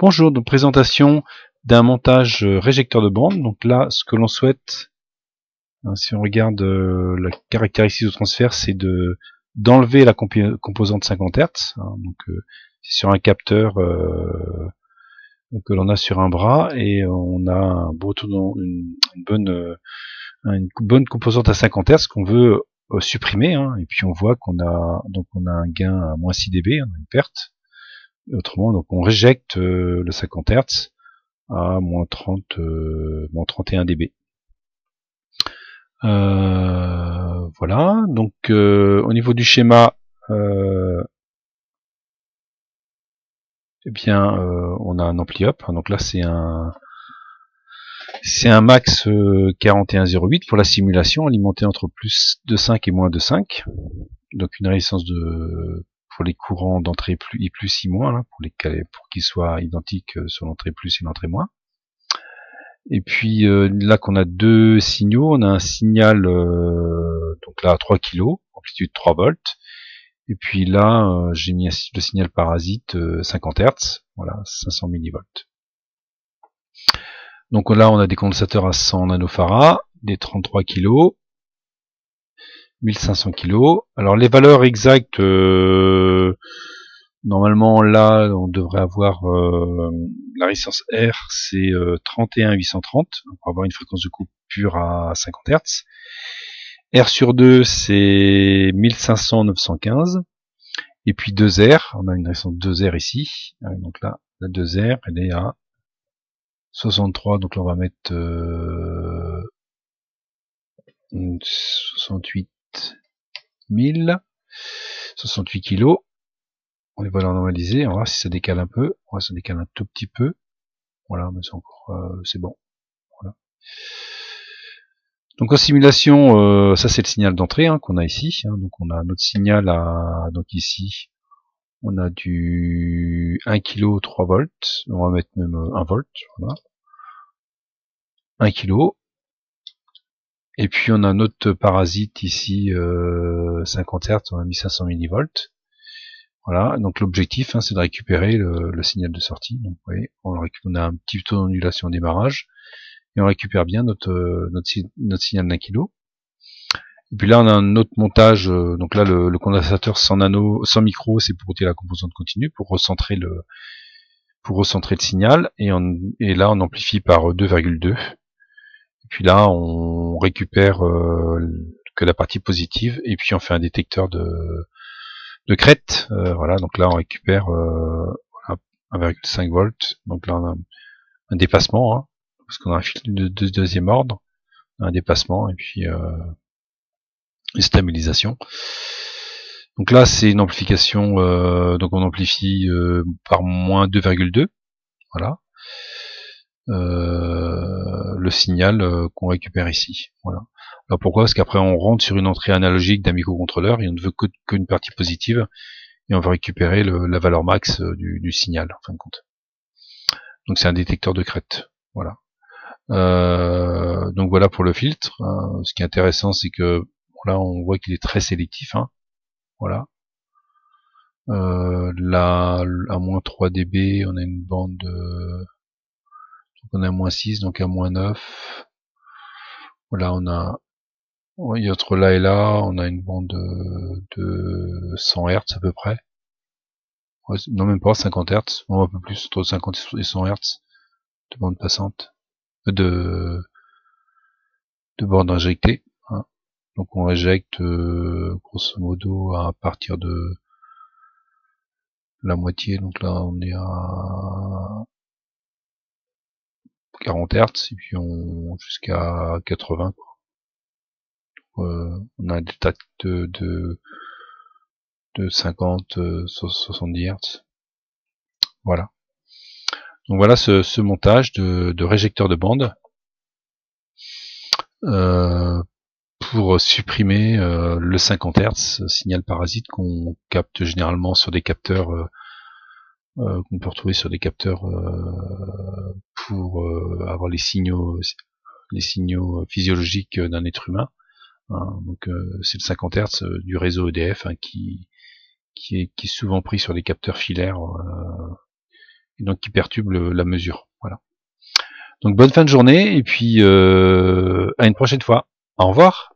Bonjour, donc présentation d'un montage euh, réjecteur de bande. Donc là, ce que l'on souhaite, hein, si on regarde euh, la caractéristique de transfert, c'est de d'enlever la composante 50 Hz. Hein. donc euh, c'est sur un capteur que l'on a sur un bras et on a une, bonne bonne composante à 50 Hz qu'on veut supprimer. Hein. et puis on voit qu'on a donc on a un gain à moins 6 dB, une perte Autrement, donc on réjecte euh, le 50 Hz à moins 30, euh, moins 31 dB. Euh, voilà, donc au niveau du schéma, euh, eh bien on a un ampli-up, donc là c'est un c'est un max 4108 pour la simulation alimentée entre plus de 5 et moins de 5, donc une résistance de pour les courants d'entrée plus et plus i moins, pour, les, pour qu'ils soient identiques euh, sur l'entrée plus et l'entrée moins. Et puis euh, là qu'on a deux signaux, on a un signal euh, donc là à 3 kg, amplitude 3 volts. Et puis là, j'ai mis le signal parasite 50 Hz, voilà, 500 millivolts. Donc là, on a des condensateurs à 100 nanofarads, des 33 kg, 1500 kg. Alors les valeurs exactes, euh, normalement là on devrait avoir euh, la résistance R, c'est euh, On pour avoir une fréquence de coupe pure à 50 Hz. R sur 2 c'est 1500 915 et puis 2R, on a une résistance 2R ici, euh, donc là la 2R elle est à 63 donc là on va mettre 68 1000 68 kilos. On les voit normaliser, On va voir si ça décale un peu. On va ça décale un tout petit peu. Voilà, mais c'est encore, euh, c'est bon. Voilà. Donc en simulation, euh, ça c'est le signal d'entrée hein, qu'on a ici. Hein. donc on a notre signal à, donc ici, on a du 1 kg 3 volts. On va mettre même 1 euh, volt. Voilà. 1 kg. Et puis on a un autre parasite ici, 50 euh, Hz, on a mis 500 millivolts. Voilà, donc l'objectif hein, c'est de récupérer le, signal de sortie. Donc vous voyez, on, a un petit taux d'ondulation au démarrage, et on récupère bien notre, euh, notre, signal d'un kilo. Et puis là on a un autre montage, euh, donc là le, condensateur sans nano, sans micro, c'est pour ôter la composante continue, pour recentrer le pour recentrer le signal, et, on, et là on amplifie par 2,2. Et puis là, on récupère euh, que la partie positive, et puis on fait un détecteur de, de crête. Euh, voilà, donc là, on récupère 1,5 euh, volts. Donc là, on a un dépassement, hein, parce qu'on a un filtre de, deuxième ordre, un dépassement, et puis une stabilisation. Donc là, c'est une amplification, donc on amplifie par moins 2,2. Voilà. Euh, le signal euh, qu'on récupère ici. Voilà. Alors pourquoi Parce qu'après on rentre sur une entrée analogique d'un microcontrôleur et on ne veut que qu'une partie positive et on va récupérer le, la valeur max euh, du, signal en fin de compte. Donc c'est un détecteur de crête. Voilà. donc voilà pour le filtre. Hein. Ce qui est intéressant, c'est que là on voit qu'il est très sélectif. Hein. Voilà. là à moins 3 dB, on a une bande on a moins 6, donc à moins 9. Voilà, on a, oui entre là et là, on a une bande de, 100 Hz à peu près. non, même pas, 50 Hz. Bon, un peu plus, entre 50 et 100 Hz de bande passante. Euh, de, de bande injectée. Hein. Donc on injecte, euh, grosso modo, à partir de la moitié. Donc là, on est à 40 Hz et puis on jusqu'à 80 quoi. Euh, on a un tas de, de, de 50 70 Hz. Voilà. Donc voilà ce, ce montage de, de réjecteur de bande euh, pour supprimer euh, le 50 Hz signal parasite qu'on capte généralement sur des capteurs qu'on peut retrouver sur des capteurs pour euh, avoir les signaux, les signaux physiologiques d'un être humain. Hein, donc euh, c'est le 50 Hz euh, du réseau EDF hein, qui, qui, est, souvent pris sur des capteurs filaires et donc qui perturbe la mesure. Voilà. Donc bonne fin de journée et puis à une prochaine fois. Au revoir.